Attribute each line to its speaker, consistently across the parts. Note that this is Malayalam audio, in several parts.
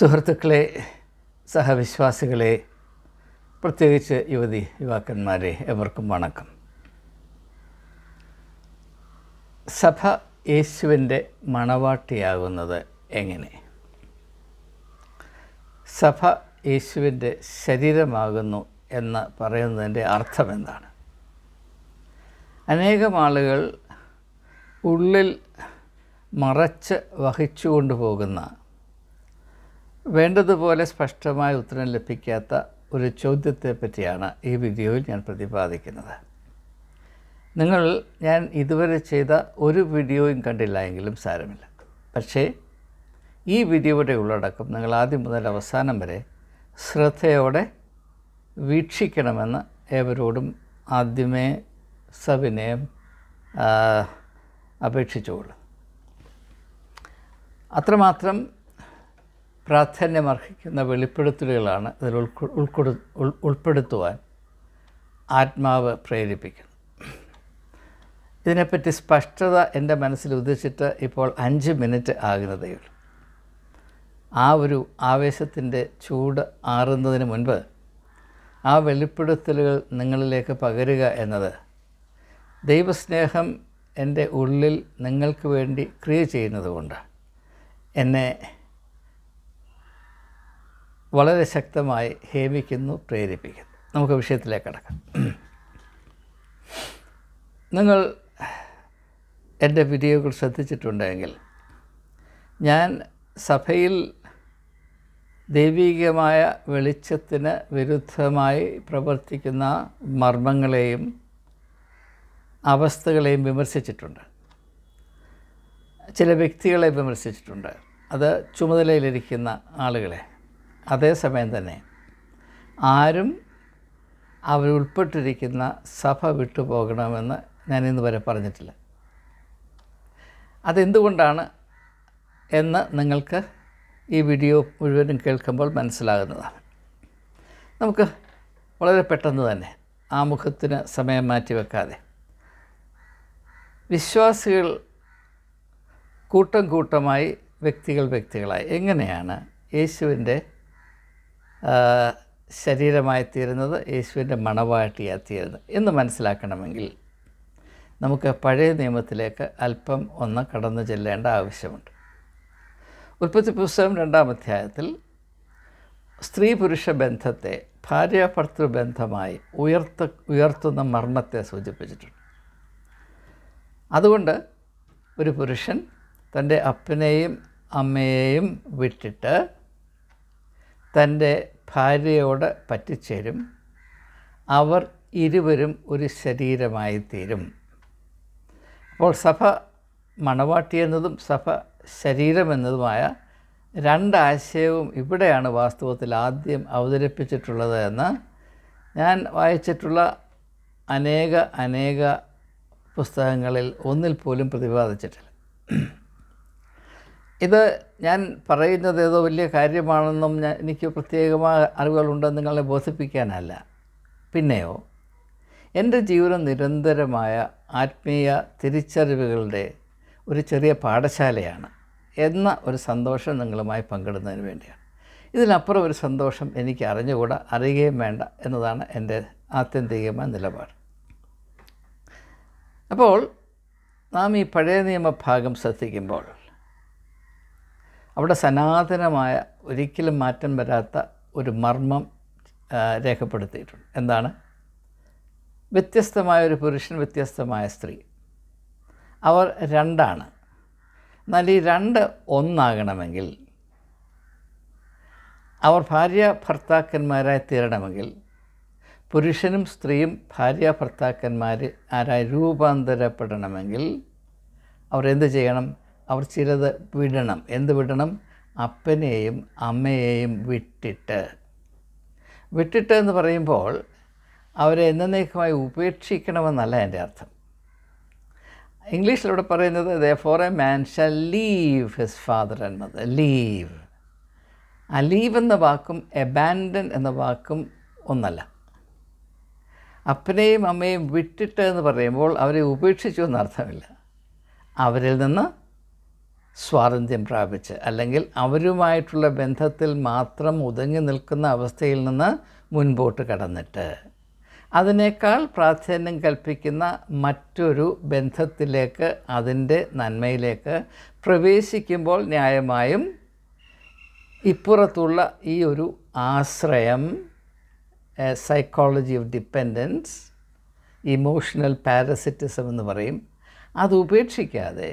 Speaker 1: സുഹൃത്തുക്കളെ സഹവിശ്വാസികളെ പ്രത്യേകിച്ച് യുവതി യുവാക്കന്മാരെ എവർക്കും വണക്കം സഭ യേശുവിൻ്റെ മണവാട്ടിയാകുന്നത് എങ്ങനെ സഭ യേശുവിൻ്റെ ശരീരമാകുന്നു എന്ന് പറയുന്നതിൻ്റെ അർത്ഥം എന്താണ് അനേകം ആളുകൾ ഉള്ളിൽ മറച്ച് വഹിച്ചു കൊണ്ടുപോകുന്ന വേണ്ടതുപോലെ സ്പഷ്ടമായ ഉത്തരം ലഭിക്കാത്ത ഒരു ചോദ്യത്തെ പറ്റിയാണ് ഈ വീഡിയോയിൽ ഞാൻ പ്രതിപാദിക്കുന്നത് നിങ്ങൾ ഞാൻ ഇതുവരെ ചെയ്ത ഒരു വീഡിയോയും കണ്ടില്ല എങ്കിലും സാരമില്ല പക്ഷേ ഈ വീഡിയോയുടെ ഉള്ളടക്കം നിങ്ങൾ ആദ്യം മുതൽ അവസാനം വരെ ശ്രദ്ധയോടെ വീക്ഷിക്കണമെന്ന് ഏവരോടും ആദ്യമേ സവിനയം അപേക്ഷിച്ചുകൊള്ളു അത്രമാത്രം പ്രാധാന്യമർഹിക്കുന്ന വെളിപ്പെടുത്തലുകളാണ് ഇതിൽ ഉൾക്കൊടു ഉൾപ്പെടുത്തുവാൻ ആത്മാവ് പ്രേരിപ്പിക്കുന്നു ഇതിനെപ്പറ്റി സ്പഷ്ടത എൻ്റെ മനസ്സിൽ ഉദിച്ചിട്ട് ഇപ്പോൾ അഞ്ച് മിനിറ്റ് ആകുന്നതേയുള്ളൂ ആ ഒരു ആവേശത്തിൻ്റെ ചൂട് ആറുന്നതിന് മുൻപ് ആ വെളിപ്പെടുത്തലുകൾ നിങ്ങളിലേക്ക് പകരുക എന്നത് ദൈവസ്നേഹം എൻ്റെ ഉള്ളിൽ നിങ്ങൾക്ക് വേണ്ടി ക്രിയ ചെയ്യുന്നതുകൊണ്ട് എന്നെ വളരെ ശക്തമായി ഹേമിക്കുന്നു പ്രേരിപ്പിക്കുന്നു നമുക്ക് വിഷയത്തിലേക്ക് കടക്കാം നിങ്ങൾ എൻ്റെ വീഡിയോകൾ ശ്രദ്ധിച്ചിട്ടുണ്ടെങ്കിൽ ഞാൻ സഭയിൽ ദൈവികമായ വെളിച്ചത്തിന് വിരുദ്ധമായി പ്രവർത്തിക്കുന്ന മർമ്മങ്ങളെയും അവസ്ഥകളെയും വിമർശിച്ചിട്ടുണ്ട് ചില വ്യക്തികളെ വിമർശിച്ചിട്ടുണ്ട് അത് ചുമതലയിലിരിക്കുന്ന ആളുകളെ അതേസമയം തന്നെ ആരും അവരുൾപ്പെട്ടിരിക്കുന്ന സഭ വിട്ടുപോകണമെന്ന് ഞാൻ ഇന്ന് വരെ പറഞ്ഞിട്ടില്ല അതെന്തുകൊണ്ടാണ് എന്ന് നിങ്ങൾക്ക് ഈ വീഡിയോ മുഴുവനും കേൾക്കുമ്പോൾ മനസ്സിലാകുന്നതാണ് നമുക്ക് വളരെ പെട്ടെന്ന് തന്നെ ആമുഖത്തിന് സമയം മാറ്റി വെക്കാതെ വിശ്വാസികൾ കൂട്ടം കൂട്ടമായി വ്യക്തികൾ വ്യക്തികളായി എങ്ങനെയാണ് യേശുവിൻ്റെ ശരീരമായി തീരുന്നത് യേശുവിൻ്റെ മണവാട്ടിയായി തീരുന്നത് എന്ന് മനസ്സിലാക്കണമെങ്കിൽ നമുക്ക് പഴയ നിയമത്തിലേക്ക് അല്പം ഒന്ന് കടന്നു ചെല്ലേണ്ട ആവശ്യമുണ്ട് ഉൽപ്പത്തി പുസ്തകം രണ്ടാം അധ്യായത്തിൽ സ്ത്രീ പുരുഷ ബന്ധത്തെ ഭാര്യാഭർത്തൃ ബന്ധമായി ഉയർത്ത ഉയർത്തുന്ന മർമ്മത്തെ സൂചിപ്പിച്ചിട്ടുണ്ട് അതുകൊണ്ട് ഒരു പുരുഷൻ തൻ്റെ അപ്പനെയും അമ്മയെയും വിട്ടിട്ട് തൻ്റെ ഭാര്യയോട് പറ്റിച്ചേരും അവർ ഇരുവരും ഒരു ശരീരമായി തീരും അപ്പോൾ സഭ മണവാട്ടി എന്നതും സഭ ശരീരമെന്നതുമായ രണ്ടാശയവും ഇവിടെയാണ് വാസ്തവത്തിൽ ആദ്യം അവതരിപ്പിച്ചിട്ടുള്ളത് എന്ന് ഞാൻ വായിച്ചിട്ടുള്ള അനേക അനേക പുസ്തകങ്ങളിൽ ഒന്നിൽ പോലും പ്രതിപാദിച്ചിട്ടില്ല ഇത് ഞാൻ പറയുന്നത് ഏതോ വലിയ കാര്യമാണെന്നും ഞാൻ എനിക്ക് പ്രത്യേകമായ അറിവുകളുണ്ടെന്ന് നിങ്ങളെ ബോധിപ്പിക്കാനല്ല പിന്നെയോ എൻ്റെ ജീവിതം നിരന്തരമായ ആത്മീയ തിരിച്ചറിവുകളുടെ ഒരു ചെറിയ പാഠശാലയാണ് എന്ന ഒരു സന്തോഷം നിങ്ങളുമായി പങ്കിടുന്നതിന് വേണ്ടിയാണ് ഇതിനപ്പുറം ഒരു സന്തോഷം എനിക്ക് അറിഞ്ഞുകൂടാ അറിയുകയും വേണ്ട എന്നതാണ് എൻ്റെ ആത്യന്തികമായ നിലപാട് അപ്പോൾ നാം ഈ പഴയ നിയമഭാഗം ശ്രദ്ധിക്കുമ്പോൾ അവിടെ സനാതനമായ ഒരിക്കലും മാറ്റം വരാത്ത ഒരു മർമ്മം രേഖപ്പെടുത്തിയിട്ടുണ്ട് എന്താണ് വ്യത്യസ്തമായ ഒരു പുരുഷൻ വ്യത്യസ്തമായ സ്ത്രീ അവർ രണ്ടാണ് എന്നാൽ ഈ രണ്ട് ഒന്നാകണമെങ്കിൽ അവർ ഭാര്യ ഭർത്താക്കന്മാരായി തീരണമെങ്കിൽ പുരുഷനും സ്ത്രീയും ഭാര്യ ഭർത്താക്കന്മാർ ആരായി രൂപാന്തരപ്പെടണമെങ്കിൽ അവർ എന്ത് ചെയ്യണം അവർ ചിലത് വിടണം എന്ത് വിടണം അപ്പനെയും അമ്മയെയും വിട്ടിട്ട് വിട്ടിട്ട് എന്ന് പറയുമ്പോൾ അവരെ എന്നേക്കുമായി ഉപേക്ഷിക്കണമെന്നല്ല എൻ്റെ അർത്ഥം ഇംഗ്ലീഷിലൂടെ പറയുന്നത് therefore a man shall leave his father and mother leave ആ ലീവ് എന്ന വാക്കും എബാൻഡൻ എന്ന വാക്കും ഒന്നല്ല അപ്പനെയും അമ്മയും വിട്ടിട്ട് എന്ന് പറയുമ്പോൾ അവരെ ഉപേക്ഷിച്ചു എന്നർത്ഥമില്ല അവരിൽ നിന്ന് സ്വാതന്ത്ര്യം പ്രാപിച്ച് അല്ലെങ്കിൽ അവരുമായിട്ടുള്ള ബന്ധത്തിൽ മാത്രം ഒതുങ്ങി നിൽക്കുന്ന അവസ്ഥയിൽ നിന്ന് മുൻപോട്ട് കടന്നിട്ട് അതിനേക്കാൾ പ്രാധാന്യം കൽപ്പിക്കുന്ന മറ്റൊരു ബന്ധത്തിലേക്ക് അതിൻ്റെ നന്മയിലേക്ക് പ്രവേശിക്കുമ്പോൾ ന്യായമായും ഇപ്പുറത്തുള്ള ഈ ഒരു ആശ്രയം psychology of dependence emotional parasitism എന്ന് പറയും അത് ഉപേക്ഷിക്കാതെ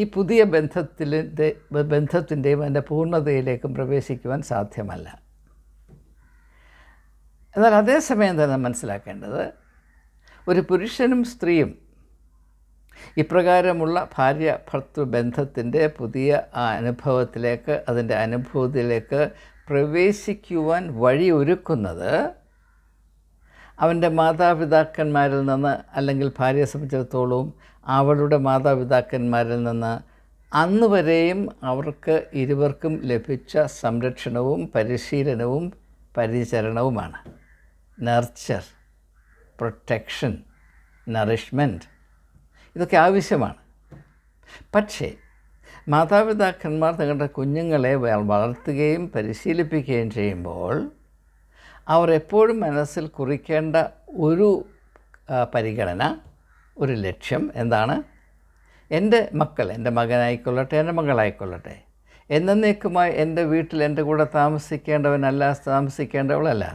Speaker 1: ഈ പുതിയ ബന്ധത്തിൻ്റെ ബന്ധത്തിൻ്റെയും അതിൻ്റെ പൂർണ്ണതയിലേക്കും പ്രവേശിക്കുവാൻ സാധ്യമല്ല എന്നാൽ അതേസമയം തന്നെ മനസ്സിലാക്കേണ്ടത് ഒരു പുരുഷനും സ്ത്രീയും ഇപ്രകാരമുള്ള ഭാര്യ ബന്ധത്തിൻ്റെ പുതിയ ആ അനുഭവത്തിലേക്ക് അതിൻ്റെ അനുഭൂതിയിലേക്ക് പ്രവേശിക്കുവാൻ വഴി ഒരുക്കുന്നത് അവൻ്റെ മാതാപിതാക്കന്മാരിൽ നിന്ന് അല്ലെങ്കിൽ ഭാര്യയെ സംബന്ധിച്ചിടത്തോളം അവളുടെ മാതാപിതാക്കന്മാരിൽ നിന്ന് അന്ന് വരെയും അവർക്ക് ഇരുവർക്കും ലഭിച്ച സംരക്ഷണവും പരിശീലനവും പരിചരണവുമാണ് നർച്ചർ പ്രൊട്ടക്ഷൻ നറിഷ്മെൻറ്റ് ഇതൊക്കെ ആവശ്യമാണ് പക്ഷേ മാതാപിതാക്കന്മാർ തങ്ങളുടെ കുഞ്ഞുങ്ങളെ വളർത്തുകയും പരിശീലിപ്പിക്കുകയും ചെയ്യുമ്പോൾ അവർ എപ്പോഴും മനസ്സിൽ കുറിക്കേണ്ട ഒരു പരിഗണന ഒരു ലക്ഷ്യം എന്താണ് എൻ്റെ മക്കൾ എൻ്റെ മകനായിക്കൊള്ളട്ടെ എൻ്റെ മകളായിക്കൊള്ളട്ടെ എന്നേക്കുമായി എൻ്റെ വീട്ടിൽ എൻ്റെ കൂടെ താമസിക്കേണ്ടവനല്ല താമസിക്കേണ്ടവളല്ല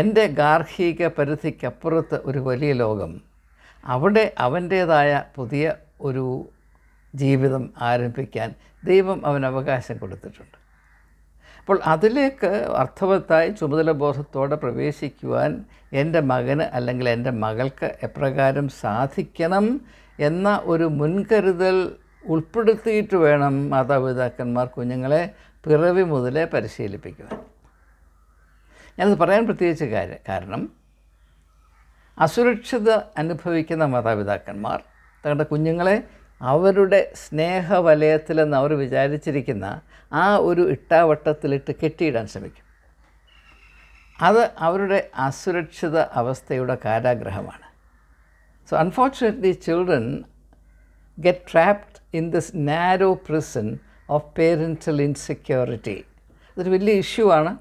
Speaker 1: എൻ്റെ ഗാർഹിക പരിധിക്കപ്പുറത്ത് ഒരു വലിയ ലോകം അവിടെ അവൻ്റേതായ പുതിയ ഒരു ജീവിതം ആരംഭിക്കാൻ ദൈവം അവൻ അവകാശം കൊടുത്തിട്ടുണ്ട് അപ്പോൾ അതിലേക്ക് അർത്ഥവത്തായി ചുമതല ബോധത്തോടെ പ്രവേശിക്കുവാൻ എൻ്റെ മകന് അല്ലെങ്കിൽ എൻ്റെ മകൾക്ക് എപ്രകാരം സാധിക്കണം എന്ന ഒരു മുൻകരുതൽ ഉൾപ്പെടുത്തിയിട്ട് വേണം മാതാപിതാക്കന്മാർ കുഞ്ഞുങ്ങളെ പിറവി മുതലേ പരിശീലിപ്പിക്കുവാൻ ഞാനത് പറയാൻ പ്രത്യേകിച്ച് കാര്യം കാരണം അസുരക്ഷിത അനുഭവിക്കുന്ന മാതാപിതാക്കന്മാർ തങ്ങളുടെ കുഞ്ഞുങ്ങളെ അവരുടെ സ്നേഹവലയത്തിലെന്ന് അവർ വിചാരിച്ചിരിക്കുന്ന ആ ഒരു ഇട്ടാവട്ടത്തിലിട്ട് കെട്ടിയിടാൻ ശ്രമിക്കും അത് അവരുടെ അസുരക്ഷിത അവസ്ഥയുടെ കാരാഗ്രഹമാണ് so unfortunately children get trapped in this narrow prison of parental insecurity അതൊരു വലിയ ഇഷ്യൂ ആണ്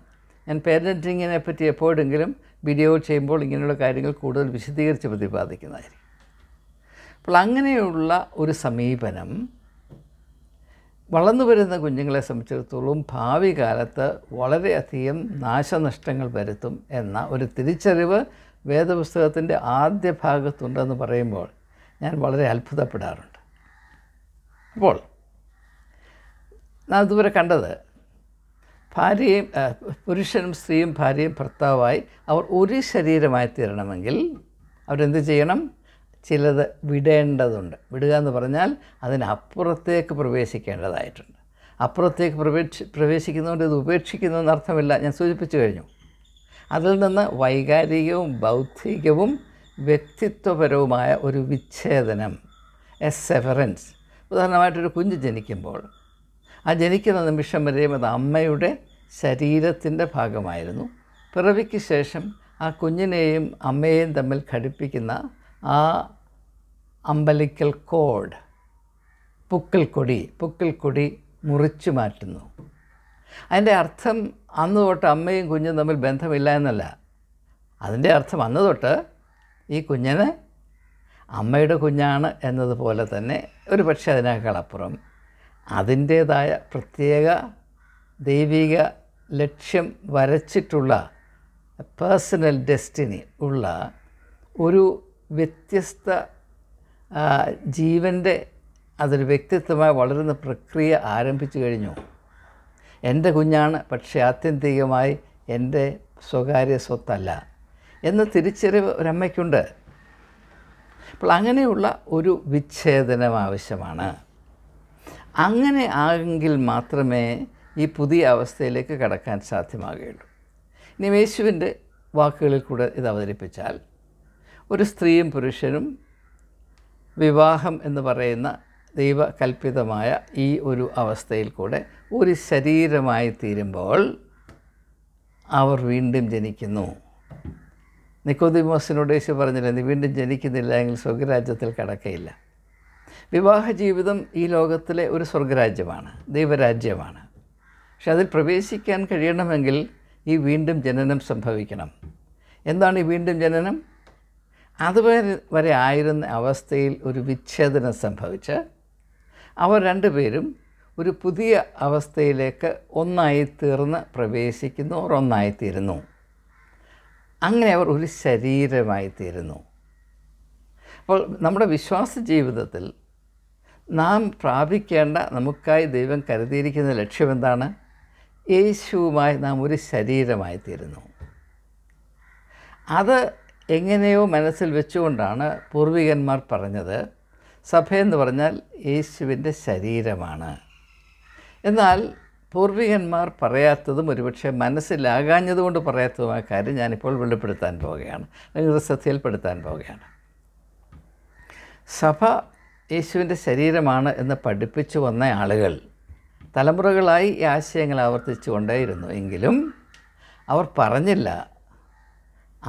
Speaker 1: ഞാൻ പേരൻറ്റിങ്ങിനെ പറ്റി എപ്പോഴെങ്കിലും വീഡിയോ ചെയ്യുമ്പോൾ ഇങ്ങനെയുള്ള കാര്യങ്ങൾ കൂടുതൽ വിശദീകരിച്ച് പ്രതിപാദിക്കുന്നതായിരിക്കും അപ്പോൾ അങ്ങനെയുള്ള ഒരു സമീപനം വളർന്നു വരുന്ന കുഞ്ഞുങ്ങളെ സംബന്ധിച്ചിടത്തോളം ഭാവി കാലത്ത് വളരെയധികം നാശനഷ്ടങ്ങൾ വരുത്തും എന്ന ഒരു തിരിച്ചറിവ് വേദപുസ്തകത്തിൻ്റെ ആദ്യ ഭാഗത്തുണ്ടെന്ന് പറയുമ്പോൾ ഞാൻ വളരെ അത്ഭുതപ്പെടാറുണ്ട് അപ്പോൾ ഞാൻ ഇതുവരെ കണ്ടത് ഭാര്യയും പുരുഷനും സ്ത്രീയും ഭാര്യയും ഭർത്താവായി അവർ ഒരു ശരീരമായി തീരണമെങ്കിൽ അവരെന്ത് ചെയ്യണം ചിലത് വിടേണ്ടതുണ്ട് വിടുക എന്ന് പറഞ്ഞാൽ അതിനപ്പുറത്തേക്ക് പ്രവേശിക്കേണ്ടതായിട്ടുണ്ട് അപ്പുറത്തേക്ക് പ്രവേശി പ്രവേശിക്കുന്നതുകൊണ്ട് ഇത് ഉപേക്ഷിക്കുന്നു എന്നർത്ഥമില്ല ഞാൻ സൂചിപ്പിച്ചു കഴിഞ്ഞു അതിൽ നിന്ന് വൈകാരികവും ബൗദ്ധികവും വ്യക്തിത്വപരവുമായ ഒരു വിച്ഛേദനം എ സെഫറൻസ് ഉദാഹരണമായിട്ടൊരു കുഞ്ഞ് ജനിക്കുമ്പോൾ ആ ജനിക്കുന്ന നിമിഷം വരെയും അത് അമ്മയുടെ ശരീരത്തിൻ്റെ ഭാഗമായിരുന്നു പിറവിക്ക് ശേഷം ആ കുഞ്ഞിനെയും അമ്മയെയും തമ്മിൽ ഘടിപ്പിക്കുന്ന ആ അമ്പലിക്കൽ കോഡ് പുക്കിൽക്കൊടി കൊടി മുറിച്ചു മാറ്റുന്നു അതിൻ്റെ അർത്ഥം അന്ന് തൊട്ട് അമ്മയും കുഞ്ഞും തമ്മിൽ ബന്ധമില്ല എന്നല്ല അതിൻ്റെ അർത്ഥം അന്ന് തൊട്ട് ഈ കുഞ്ഞിന് അമ്മയുടെ കുഞ്ഞാണ് എന്നതുപോലെ തന്നെ ഒരു പക്ഷേ അതിനേക്കാളപ്പുറം അതിൻ്റേതായ പ്രത്യേക ദൈവിക ലക്ഷ്യം വരച്ചിട്ടുള്ള പേഴ്സണൽ ഡെസ്റ്റിനി ഉള്ള ഒരു വ്യത്യസ്ത ജീവൻ്റെ അതൊരു വ്യക്തിത്വമായി വളരുന്ന പ്രക്രിയ ആരംഭിച്ചു കഴിഞ്ഞു എൻ്റെ കുഞ്ഞാണ് പക്ഷേ ആത്യന്തികമായി എൻ്റെ സ്വകാര്യ സ്വത്തല്ല എന്ന തിരിച്ചറിവ് ഒരമ്മയ്ക്കുണ്ട് അപ്പോൾ അങ്ങനെയുള്ള ഒരു വിച്ഛേദനം ആവശ്യമാണ് അങ്ങനെ ആകെങ്കിൽ മാത്രമേ ഈ പുതിയ അവസ്ഥയിലേക്ക് കടക്കാൻ സാധ്യമാകുകയുള്ളൂ ഇനി യേശുവിൻ്റെ വാക്കുകളിൽ കൂടെ ഇത് അവതരിപ്പിച്ചാൽ ഒരു സ്ത്രീയും പുരുഷനും വിവാഹം എന്ന് പറയുന്ന ദൈവകൽപ്പിതമായ ഈ ഒരു അവസ്ഥയിൽ കൂടെ ഒരു ശരീരമായി തീരുമ്പോൾ അവർ വീണ്ടും ജനിക്കുന്നു നിക്കോദിമോസിനോട് യേശു പറഞ്ഞില്ല നീ വീണ്ടും ജനിക്കുന്നില്ല എങ്കിൽ സ്വർഗരാജ്യത്തിൽ കടക്കയില്ല വിവാഹ ജീവിതം ഈ ലോകത്തിലെ ഒരു സ്വർഗരാജ്യമാണ് ദൈവരാജ്യമാണ് പക്ഷെ അതിൽ പ്രവേശിക്കാൻ കഴിയണമെങ്കിൽ ഈ വീണ്ടും ജനനം സംഭവിക്കണം എന്താണ് ഈ വീണ്ടും ജനനം അതുവരെ വരെ ആയിരുന്ന അവസ്ഥയിൽ ഒരു വിച്ഛേദനം സംഭവിച്ച് അവർ രണ്ടുപേരും ഒരു പുതിയ അവസ്ഥയിലേക്ക് ഒന്നായി തീർന്ന് പ്രവേശിക്കുന്നു അവർ ഒന്നായിത്തീരുന്നു അങ്ങനെ അവർ ഒരു ശരീരമായി തീരുന്നു അപ്പോൾ നമ്മുടെ വിശ്വാസ ജീവിതത്തിൽ നാം പ്രാപിക്കേണ്ട നമുക്കായി ദൈവം കരുതിയിരിക്കുന്ന ലക്ഷ്യം എന്താണ് യേശുവുമായി നാം ഒരു ശരീരമായി തീരുന്നു അത് എങ്ങനെയോ മനസ്സിൽ വെച്ചുകൊണ്ടാണ് പൂർവികന്മാർ പറഞ്ഞത് സഭയെന്ന് പറഞ്ഞാൽ യേശുവിൻ്റെ ശരീരമാണ് എന്നാൽ പൂർവികന്മാർ പറയാത്തതും ഒരുപക്ഷെ മനസ്സിലാകാഞ്ഞതുകൊണ്ട് പറയാത്തതുമായ കാര്യം ഞാനിപ്പോൾ വെളിപ്പെടുത്താൻ പോവുകയാണ് അല്ലെങ്കിൽ ശ്രദ്ധയിൽപ്പെടുത്താൻ പോവുകയാണ് സഭ യേശുവിൻ്റെ ശരീരമാണ് എന്ന് പഠിപ്പിച്ചു വന്ന ആളുകൾ തലമുറകളായി ഈ ആശയങ്ങൾ ആവർത്തിച്ചു കൊണ്ടേയിരുന്നു എങ്കിലും അവർ പറഞ്ഞില്ല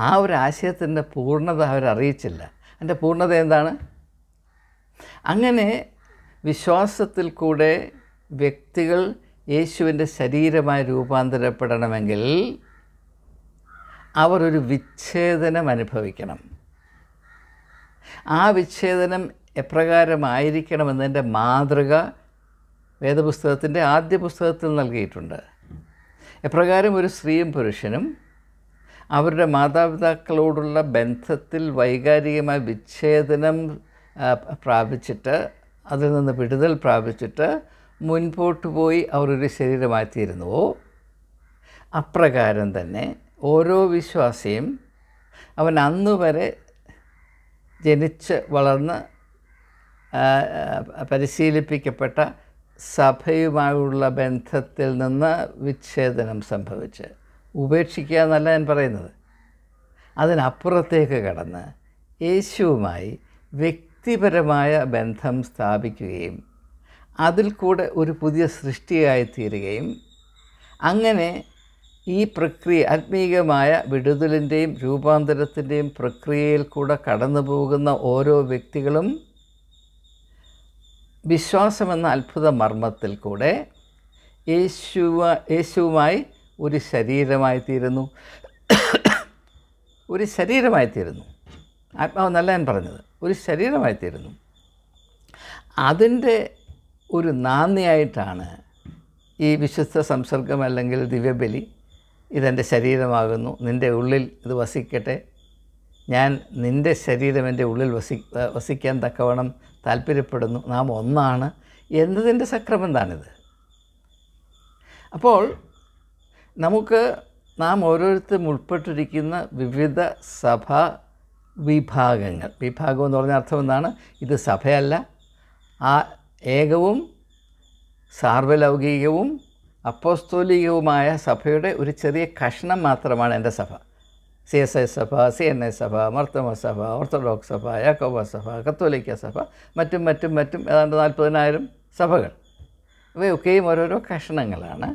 Speaker 1: ആ ഒരു ആശയത്തിൻ്റെ പൂർണ്ണത അവരറിയിച്ചില്ല എൻ്റെ പൂർണ്ണത എന്താണ് അങ്ങനെ വിശ്വാസത്തിൽ കൂടെ വ്യക്തികൾ യേശുവിൻ്റെ ശരീരമായി രൂപാന്തരപ്പെടണമെങ്കിൽ അവർ ഒരു വിച്ഛേദനം അനുഭവിക്കണം ആ വിച്ഛേദനം എപ്രകാരമായിരിക്കണമെന്നതിൻ്റെ മാതൃക വേദപുസ്തകത്തിൻ്റെ ആദ്യ പുസ്തകത്തിൽ നൽകിയിട്ടുണ്ട് എപ്രകാരം ഒരു സ്ത്രീയും പുരുഷനും അവരുടെ മാതാപിതാക്കളോടുള്ള ബന്ധത്തിൽ വൈകാരികമായ വിച്ഛേദനം പ്രാപിച്ചിട്ട് അതിൽ നിന്ന് വിടുതൽ പ്രാപിച്ചിട്ട് മുൻപോട്ട് പോയി അവരൊരു ശരീരമായിത്തീരുന്നുവോ അപ്രകാരം തന്നെ ഓരോ വിശ്വാസിയും അവൻ അന്നു വരെ ജനിച്ച് വളർന്ന് പരിശീലിപ്പിക്കപ്പെട്ട സഭയുമായുള്ള ബന്ധത്തിൽ നിന്ന് വിച്ഛേദനം സംഭവിച്ചു ഉപേക്ഷിക്കുക എന്നല്ല ഞാൻ പറയുന്നത് അതിനപ്പുറത്തേക്ക് കടന്ന് യേശുവുമായി വ്യക്തിപരമായ ബന്ധം സ്ഥാപിക്കുകയും അതിൽ കൂടെ ഒരു പുതിയ സൃഷ്ടിയായി തീരുകയും അങ്ങനെ ഈ പ്രക്രിയ ആത്മീയമായ വിടുതലിൻ്റെയും രൂപാന്തരത്തിൻ്റെയും പ്രക്രിയയിൽ കൂടെ കടന്നു പോകുന്ന ഓരോ വ്യക്തികളും വിശ്വാസമെന്ന അത്ഭുത മർമ്മത്തിൽ കൂടെ യേശുവ യേശുവുമായി ഒരു തീരുന്നു ഒരു തീരുന്നു ആത്മാവ് നല്ല ഞാൻ പറഞ്ഞത് ഒരു തീരുന്നു അതിൻ്റെ ഒരു നാന്ദിയായിട്ടാണ് ഈ വിശുദ്ധ സംസർഗം അല്ലെങ്കിൽ ദിവ്യബലി ഇതെൻ്റെ ശരീരമാകുന്നു നിൻ്റെ ഉള്ളിൽ ഇത് വസിക്കട്ടെ ഞാൻ നിൻ്റെ ശരീരം എൻ്റെ ഉള്ളിൽ വസി വസിക്കാൻ തക്കവണ്ണം താല്പര്യപ്പെടുന്നു നാം ഒന്നാണ് എന്നതിൻ്റെ സക്രമെന്താണിത് അപ്പോൾ നമുക്ക് നാം ഓരോരുത്തരും ഉൾപ്പെട്ടിരിക്കുന്ന വിവിധ സഭ വിഭാഗങ്ങൾ വിഭാഗം എന്ന് പറഞ്ഞ അർത്ഥം എന്താണ് ഇത് സഭയല്ല ആ ഏകവും സാർവലൗകികവും അപ്പോസ്തോലികവുമായ സഭയുടെ ഒരു ചെറിയ കഷ്ണം മാത്രമാണ് എൻ്റെ സഭ സി എസ് ഐ സഭ സി എൻ ഐ സഭ മർത്തമ സഭ ഓർത്തഡോക്സ് സഭ യാക്കോബ സഭ കത്തോലിക്ക സഭ മറ്റും മറ്റും മറ്റും ഏതാണ്ട് നാൽപ്പതിനായിരം സഭകൾ ഇവയൊക്കെയും ഓരോരോ കഷ്ണങ്ങളാണ്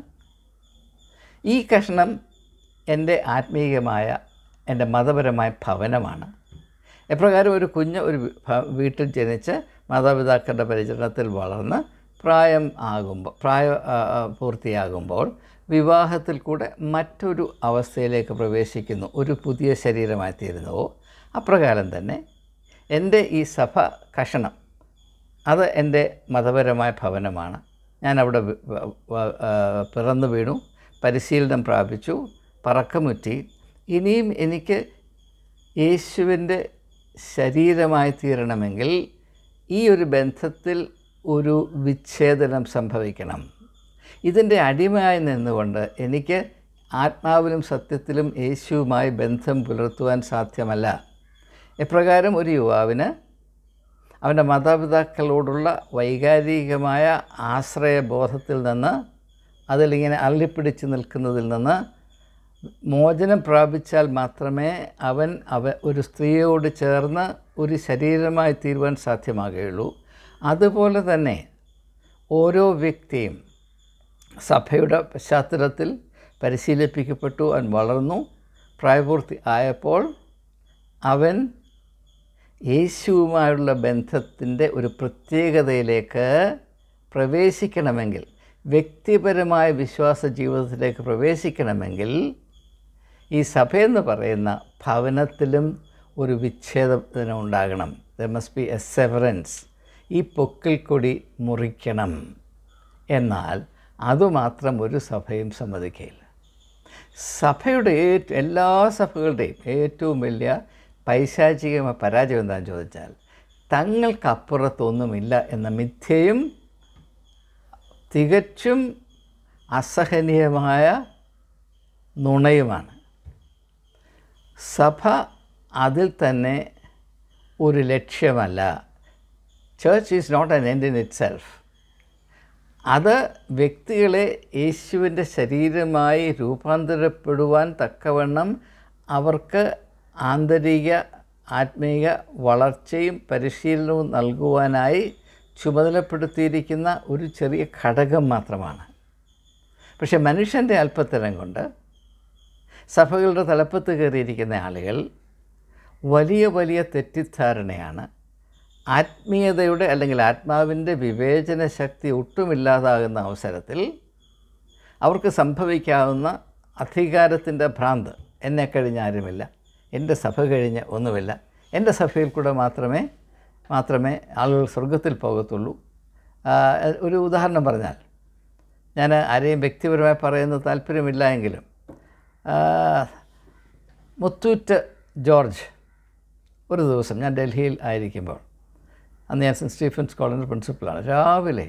Speaker 1: ഈ കഷ്ണം എൻ്റെ ആത്മീയമായ എൻ്റെ മതപരമായ ഭവനമാണ് എപ്രകാരം ഒരു കുഞ്ഞ് ഒരു വീട്ടിൽ ജനിച്ച് മാതാപിതാക്കളുടെ പരിചരണത്തിൽ വളർന്ന് പ്രായം ആകുമ്പോൾ പ്രായ പൂർത്തിയാകുമ്പോൾ വിവാഹത്തിൽ കൂടെ മറ്റൊരു അവസ്ഥയിലേക്ക് പ്രവേശിക്കുന്നു ഒരു പുതിയ ശരീരമായി തീരുന്നുവോ അപ്രകാരം തന്നെ എൻ്റെ ഈ സഭ കഷണം അത് എൻ്റെ മതപരമായ ഭവനമാണ് ഞാൻ അവിടെ പിറന്നു വീണു പരിശീലനം പ്രാപിച്ചു പറക്കമുറ്റി ഇനിയും എനിക്ക് യേശുവിൻ്റെ ശരീരമായി തീരണമെങ്കിൽ ഈ ഒരു ബന്ധത്തിൽ ഒരു വിച്ഛേദനം സംഭവിക്കണം ഇതിൻ്റെ അടിമയായി നിന്നുകൊണ്ട് എനിക്ക് ആത്മാവിലും സത്യത്തിലും യേശുവുമായി ബന്ധം പുലർത്തുവാൻ സാധ്യമല്ല എപ്രകാരം ഒരു യുവാവിന് അവൻ്റെ മാതാപിതാക്കളോടുള്ള വൈകാരികമായ ആശ്രയബോധത്തിൽ നിന്ന് അതിലിങ്ങനെ അള്ളിപ്പിടിച്ച് നിൽക്കുന്നതിൽ നിന്ന് മോചനം പ്രാപിച്ചാൽ മാത്രമേ അവൻ അവ ഒരു സ്ത്രീയോട് ചേർന്ന് ഒരു ശരീരമായി തീരുവാൻ സാധ്യമാകുകയുള്ളൂ അതുപോലെ തന്നെ ഓരോ വ്യക്തിയും സഭയുടെ പശ്ചാത്തലത്തിൽ പരിശീലിപ്പിക്കപ്പെട്ടു അവൻ വളർന്നു പ്രായപൂർത്തി ആയപ്പോൾ അവൻ യേശുവുമായുള്ള ബന്ധത്തിൻ്റെ ഒരു പ്രത്യേകതയിലേക്ക് പ്രവേശിക്കണമെങ്കിൽ വ്യക്തിപരമായ വിശ്വാസ ജീവിതത്തിലേക്ക് പ്രവേശിക്കണമെങ്കിൽ ഈ സഭയെന്ന് പറയുന്ന ഭവനത്തിലും ഒരു വിച്ഛേദത്തിന് ഉണ്ടാകണം there must be a severance ഈ പൊക്കിൽ കൂടി മുറിക്കണം എന്നാൽ അതുമാത്രം ഒരു സഭയും സമ്മതിക്കയില്ല സഭയുടെ എല്ലാ സഭകളുടെയും ഏറ്റവും വലിയ പൈശാചികമായ പരാജയം എന്താണെന്ന് ചോദിച്ചാൽ തങ്ങൾക്കപ്പുറത്തൊന്നുമില്ല എന്ന മിഥ്യയും തികച്ചും അസഹനീയമായ നുണയുമാണ് സഭ അതിൽ തന്നെ ഒരു ലക്ഷ്യമല്ല church is not an end in itself അത് വ്യക്തികളെ യേശുവിൻ്റെ ശരീരമായി രൂപാന്തരപ്പെടുവാൻ തക്കവണ്ണം അവർക്ക് ആന്തരിക ആത്മീയ വളർച്ചയും പരിശീലനവും നൽകുവാനായി ചുമതലപ്പെടുത്തിയിരിക്കുന്ന ഒരു ചെറിയ ഘടകം മാത്രമാണ് പക്ഷേ മനുഷ്യൻ്റെ അല്പത്തരം കൊണ്ട് സഭകളുടെ തലപ്പത്ത് കയറിയിരിക്കുന്ന ആളുകൾ വലിയ വലിയ തെറ്റിദ്ധാരണയാണ് ആത്മീയതയുടെ അല്ലെങ്കിൽ ആത്മാവിൻ്റെ വിവേചന ശക്തി ഒട്ടുമില്ലാതാകുന്ന അവസരത്തിൽ അവർക്ക് സംഭവിക്കാവുന്ന അധികാരത്തിൻ്റെ ഭ്രാന്ത് എന്നെ ആരുമില്ല എൻ്റെ സഭ കഴിഞ്ഞ് ഒന്നുമില്ല എൻ്റെ സഭയിൽ കൂടെ മാത്രമേ മാത്രമേ ആളുകൾ സ്വർഗത്തിൽ പോകത്തുള്ളൂ ഒരു ഉദാഹരണം പറഞ്ഞാൽ ഞാൻ ആരെയും വ്യക്തിപരമായി പറയുന്ന താല്പര്യമില്ല എങ്കിലും മുത്തൂറ്റ് ജോർജ് ഒരു ദിവസം ഞാൻ ഡൽഹിയിൽ ആയിരിക്കുമ്പോൾ അന്ന് ഞാൻ സെൻറ്റ് സ്റ്റീഫൻസ് കോളേജിൽ പ്രിൻസിപ്പളാണ് രാവിലെ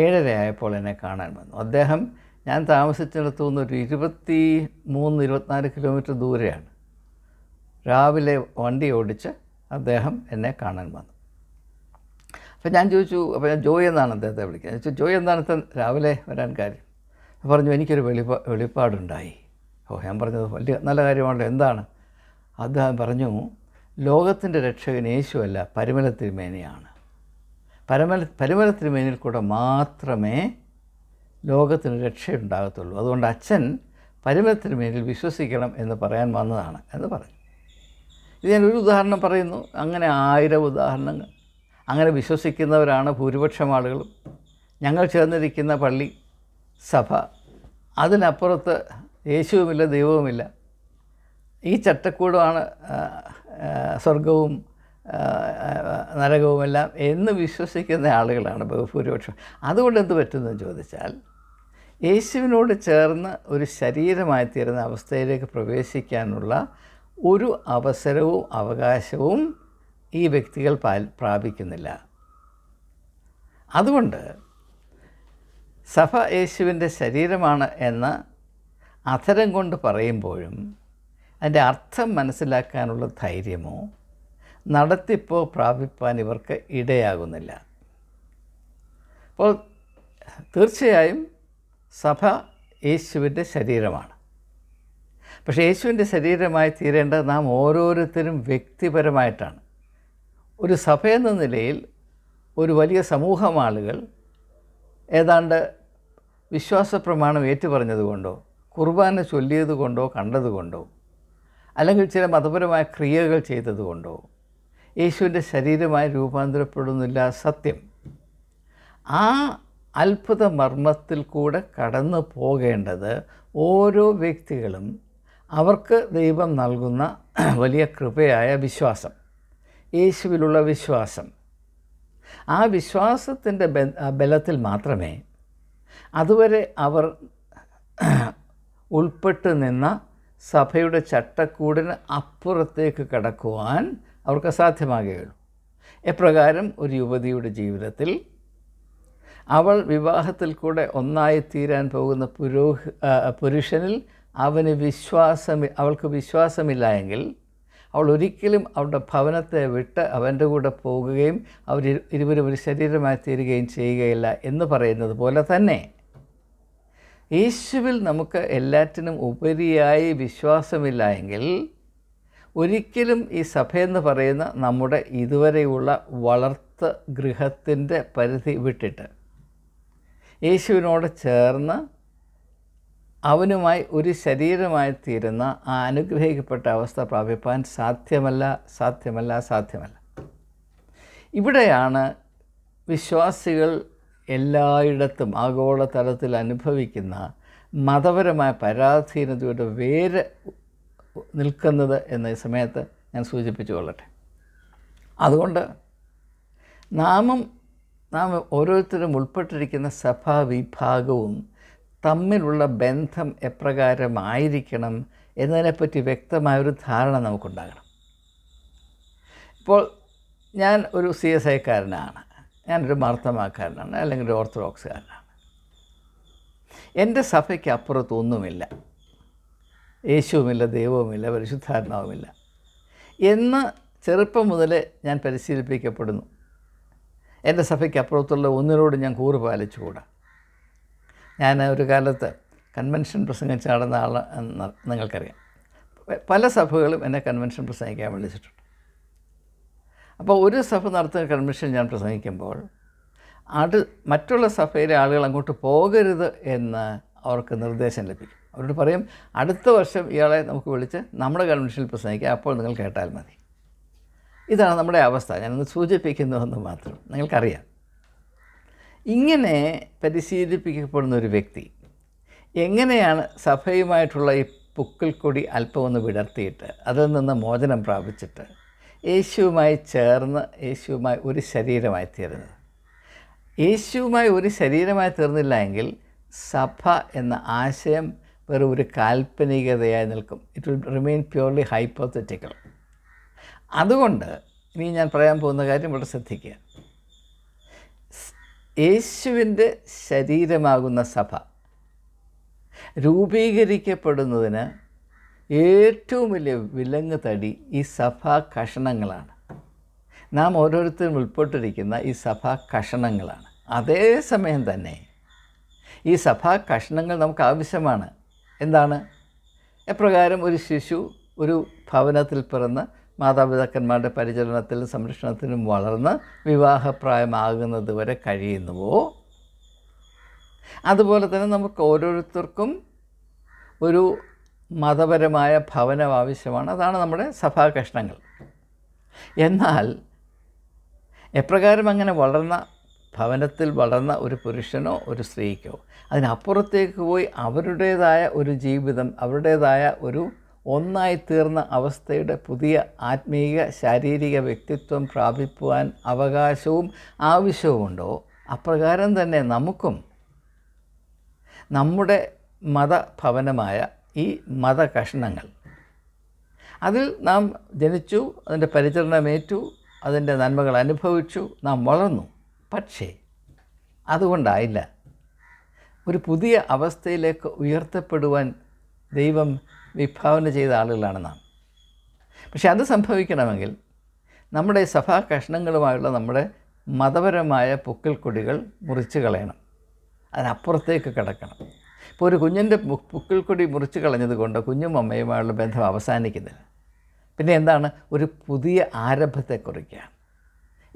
Speaker 1: ഏഴര ആയപ്പോൾ എന്നെ കാണാൻ വന്നു അദ്ദേഹം ഞാൻ താമസിച്ചിടത്തു നിന്ന് ഒരു ഇരുപത്തി മൂന്ന് ഇരുപത്തിനാല് കിലോമീറ്റർ ദൂരെയാണ് രാവിലെ വണ്ടി ഓടിച്ച് അദ്ദേഹം എന്നെ കാണാൻ വന്നു അപ്പോൾ ഞാൻ ചോദിച്ചു അപ്പോൾ ഞാൻ ജോയ് എന്നാണ് അദ്ദേഹത്തെ വിളിക്കുന്നത് ചോദിച്ചു ജോയ് എന്താണ് രാവിലെ വരാൻ കാര്യം പറഞ്ഞു എനിക്കൊരു വെളിപ്പാ വെളിപ്പാടുണ്ടായി ഓ ഞാൻ പറഞ്ഞത് വലിയ നല്ല കാര്യമാണല്ലോ എന്താണ് അദ്ദേഹം പറഞ്ഞു ലോകത്തിൻ്റെ രക്ഷകൻ യേശുവല്ല പരിമല തിരുമേനിയാണ് പരമല പരിമല തിരുമേനിയിൽ കൂടെ മാത്രമേ ലോകത്തിന് രക്ഷയുണ്ടാകത്തുള്ളൂ അതുകൊണ്ട് അച്ഛൻ പരിമല തിരുമേനിയിൽ വിശ്വസിക്കണം എന്ന് പറയാൻ വന്നതാണ് എന്ന് പറഞ്ഞു ഇത് ഞാൻ ഒരു ഉദാഹരണം പറയുന്നു അങ്ങനെ ആയിരം ഉദാഹരണങ്ങൾ അങ്ങനെ വിശ്വസിക്കുന്നവരാണ് ഭൂരിപക്ഷം ആളുകളും ഞങ്ങൾ ചേർന്നിരിക്കുന്ന പള്ളി സഭ അതിനപ്പുറത്ത് യേശുവുമില്ല ദൈവവുമില്ല ഈ ചട്ടക്കൂടമാണ് സ്വർഗവും നരകവുമെല്ലാം എന്ന് വിശ്വസിക്കുന്ന ആളുകളാണ് ബഹുഭൂരിപക്ഷം അതുകൊണ്ട് എന്ത് പറ്റുന്നു ചോദിച്ചാൽ യേശുവിനോട് ചേർന്ന് ഒരു ശരീരമായി തീരുന്ന അവസ്ഥയിലേക്ക് പ്രവേശിക്കാനുള്ള ഒരു അവസരവും അവകാശവും ഈ വ്യക്തികൾ പ്രാപിക്കുന്നില്ല അതുകൊണ്ട് സഭ യേശുവിൻ്റെ ശരീരമാണ് എന്ന് അധരം കൊണ്ട് പറയുമ്പോഴും അതിൻ്റെ അർത്ഥം മനസ്സിലാക്കാനുള്ള ധൈര്യമോ നടത്തിപ്പോ പ്രാപിപ്പാൻ ഇവർക്ക് ഇടയാകുന്നില്ല അപ്പോൾ തീർച്ചയായും സഭ യേശുവിൻ്റെ ശരീരമാണ് പക്ഷേ യേശുവിൻ്റെ ശരീരമായി തീരേണ്ടത് നാം ഓരോരുത്തരും വ്യക്തിപരമായിട്ടാണ് ഒരു സഭ എന്ന നിലയിൽ ഒരു വലിയ സമൂഹം ആളുകൾ ഏതാണ്ട് വിശ്വാസ പ്രമാണം ഏറ്റുപറഞ്ഞതുകൊണ്ടോ കുർബാന ചൊല്ലിയതുകൊണ്ടോ കണ്ടതുകൊണ്ടോ അല്ലെങ്കിൽ ചില മതപരമായ ക്രിയകൾ ചെയ്തതുകൊണ്ടോ യേശുവിൻ്റെ ശരീരമായി രൂപാന്തരപ്പെടുന്നില്ല സത്യം ആ അത്ഭുത മർമ്മത്തിൽ കൂടെ കടന്നു പോകേണ്ടത് ഓരോ വ്യക്തികളും അവർക്ക് ദൈവം നൽകുന്ന വലിയ കൃപയായ വിശ്വാസം യേശുവിലുള്ള വിശ്വാസം ആ വിശ്വാസത്തിൻ്റെ ബലത്തിൽ മാത്രമേ അതുവരെ അവർ ഉൾപ്പെട്ട് നിന്ന സഭയുടെ ചട്ടക്കൂടിന് അപ്പുറത്തേക്ക് കടക്കുവാൻ അവർക്ക് സാധ്യമാകുകയുള്ളൂ എപ്രകാരം ഒരു യുവതിയുടെ ജീവിതത്തിൽ അവൾ വിവാഹത്തിൽ കൂടെ ഒന്നായി തീരാൻ പോകുന്ന പുരോഹി പുരുഷനിൽ അവന് വിശ്വാസം അവൾക്ക് വിശ്വാസമില്ല എങ്കിൽ അവൾ ഒരിക്കലും അവളുടെ ഭവനത്തെ വിട്ട് അവൻ്റെ കൂടെ പോകുകയും അവർ ഇരുവരും ഒരു ശരീരമായി തീരുകയും ചെയ്യുകയില്ല എന്ന് പറയുന്നത് പോലെ തന്നെ യേശുവിൽ നമുക്ക് എല്ലാറ്റിനും ഉപരിയായി വിശ്വാസമില്ല എങ്കിൽ ഒരിക്കലും ഈ സഭയെന്ന് പറയുന്ന നമ്മുടെ ഇതുവരെയുള്ള വളർത്ത ഗൃഹത്തിൻ്റെ പരിധി വിട്ടിട്ട് യേശുവിനോട് ചേർന്ന് അവനുമായി ഒരു ശരീരമായി തീരുന്ന ആ അനുഗ്രഹിക്കപ്പെട്ട അവസ്ഥ പ്രാപിപ്പാൻ സാധ്യമല്ല സാധ്യമല്ല സാധ്യമല്ല ഇവിടെയാണ് വിശ്വാസികൾ എല്ലായിടത്തും ആഗോളതലത്തിൽ അനുഭവിക്കുന്ന മതപരമായ പരാധീനതയുടെ വേര് നിൽക്കുന്നത് എന്ന സമയത്ത് ഞാൻ സൂചിപ്പിച്ചു കൊള്ളട്ടെ അതുകൊണ്ട് നാമും നാം ഓരോരുത്തരും ഉൾപ്പെട്ടിരിക്കുന്ന സഭാവിഭാഗവും തമ്മിലുള്ള ബന്ധം എപ്രകാരമായിരിക്കണം എന്നതിനെപ്പറ്റി വ്യക്തമായൊരു ധാരണ നമുക്കുണ്ടാകണം ഇപ്പോൾ ഞാൻ ഒരു സി എസ് ഐക്കാരനാണ് ഞാനൊരു മർത്തമാക്കാരനാണ് അല്ലെങ്കിൽ ഒരു ഓർത്തഡോക്സുകാരനാണ് എൻ്റെ സഭയ്ക്ക് അപ്പുറത്തൊന്നുമില്ല യേശുവുമില്ല ദൈവവുമില്ല പരിശുദ്ധാത്മാവുമില്ല എന്ന് ചെറുപ്പം മുതൽ ഞാൻ പരിശീലിപ്പിക്കപ്പെടുന്നു എൻ്റെ സഭയ്ക്ക് അപ്പുറത്തുള്ള ഒന്നിനോട് ഞാൻ കൂറ് പാലിച്ചുകൂടാ ഞാൻ ഒരു കാലത്ത് കൺവെൻഷൻ പ്രസംഗിച്ച് നടന്ന ആൾ നിങ്ങൾക്കറിയാം പല സഭകളും എന്നെ കൺവെൻഷൻ പ്രസംഗിക്കാൻ വിളിച്ചിട്ടുണ്ട് അപ്പോൾ ഒരു സഭ നടത്തുന്ന കൺവെൻഷൻ ഞാൻ പ്രസംഗിക്കുമ്പോൾ അത് മറ്റുള്ള സഭയിലെ ആളുകൾ അങ്ങോട്ട് പോകരുത് എന്ന് അവർക്ക് നിർദ്ദേശം ലഭിക്കും അവരോട് പറയും അടുത്ത വർഷം ഇയാളെ നമുക്ക് വിളിച്ച് നമ്മുടെ കൺവെൻഷനിൽ പ്രസംഗിക്കുക അപ്പോൾ നിങ്ങൾ കേട്ടാൽ മതി ഇതാണ് നമ്മുടെ അവസ്ഥ ഞാനൊന്ന് സൂചിപ്പിക്കുന്നതെന്ന് എന്ന് മാത്രം നിങ്ങൾക്കറിയാം ഇങ്ങനെ പരിശീലിപ്പിക്കപ്പെടുന്ന ഒരു വ്യക്തി എങ്ങനെയാണ് സഭയുമായിട്ടുള്ള ഈ അല്പം അല്പമൊന്ന് വിടർത്തിയിട്ട് അതിൽ നിന്ന് മോചനം പ്രാപിച്ചിട്ട് യേശുവുമായി ചേർന്ന് യേശുവുമായി ഒരു ശരീരമായി തീരുന്നത് യേശുവുമായി ഒരു ശരീരമായി തീർന്നില്ല എങ്കിൽ സഭ എന്ന ആശയം വെറും ഒരു കാൽപ്പനികതയായി നിൽക്കും it will remain purely hypothetical അതുകൊണ്ട് ഇനി ഞാൻ പറയാൻ പോകുന്ന കാര്യം ഇവിടെ ശ്രദ്ധിക്കുക യേശുവിൻ്റെ ശരീരമാകുന്ന സഭ രൂപീകരിക്കപ്പെടുന്നതിന് ഏറ്റവും വലിയ വിലങ്ങ് തടി ഈ സഭാ കഷണങ്ങളാണ് നാം ഓരോരുത്തരും ഉൾപ്പെട്ടിരിക്കുന്ന ഈ സഭാ കഷണങ്ങളാണ് അതേസമയം തന്നെ ഈ സഭാ കഷണങ്ങൾ നമുക്ക് ആവശ്യമാണ് എന്താണ് എപ്രകാരം ഒരു ശിശു ഒരു ഭവനത്തിൽ പിറന്ന് മാതാപിതാക്കന്മാരുടെ പരിചരണത്തിലും സംരക്ഷണത്തിലും വളർന്ന് വിവാഹപ്രായമാകുന്നത് വരെ കഴിയുന്നുവോ അതുപോലെ തന്നെ നമുക്ക് ഓരോരുത്തർക്കും ഒരു മതപരമായ ഭവനം ആവശ്യമാണ് അതാണ് നമ്മുടെ സഭാകഷ്ണങ്ങൾ എന്നാൽ എപ്രകാരം അങ്ങനെ വളർന്ന ഭവനത്തിൽ വളർന്ന ഒരു പുരുഷനോ ഒരു സ്ത്രീക്കോ അതിനപ്പുറത്തേക്ക് പോയി അവരുടേതായ ഒരു ജീവിതം അവരുടേതായ ഒരു ഒന്നായി തീർന്ന അവസ്ഥയുടെ പുതിയ ആത്മീയ ശാരീരിക വ്യക്തിത്വം പ്രാപിക്കുവാൻ അവകാശവും ആവശ്യവുമുണ്ടോ അപ്രകാരം തന്നെ നമുക്കും നമ്മുടെ മതഭവനമായ ഈ കഷ്ണങ്ങൾ അതിൽ നാം ജനിച്ചു അതിൻ്റെ പരിചരണമേറ്റു അതിൻ്റെ നന്മകൾ അനുഭവിച്ചു നാം വളർന്നു പക്ഷേ അതുകൊണ്ടായില്ല ഒരു പുതിയ അവസ്ഥയിലേക്ക് ഉയർത്തപ്പെടുവാൻ ദൈവം വിഭാവന ചെയ്ത ആളുകളാണെന്നാണ് പക്ഷെ അത് സംഭവിക്കണമെങ്കിൽ നമ്മുടെ സഭാ കഷ്ണങ്ങളുമായുള്ള നമ്മുടെ മതപരമായ കൊടികൾ മുറിച്ച് കളയണം അതിനപ്പുറത്തേക്ക് കിടക്കണം ഇപ്പോൾ ഒരു കുഞ്ഞിൻ്റെ കൊടി മുറിച്ച് കളഞ്ഞതുകൊണ്ട് കുഞ്ഞും അമ്മയുമായുള്ള ബന്ധം അവസാനിക്കുന്നില്ല പിന്നെ എന്താണ് ഒരു പുതിയ ആരംഭത്തെ കുറിക്കുകയാണ്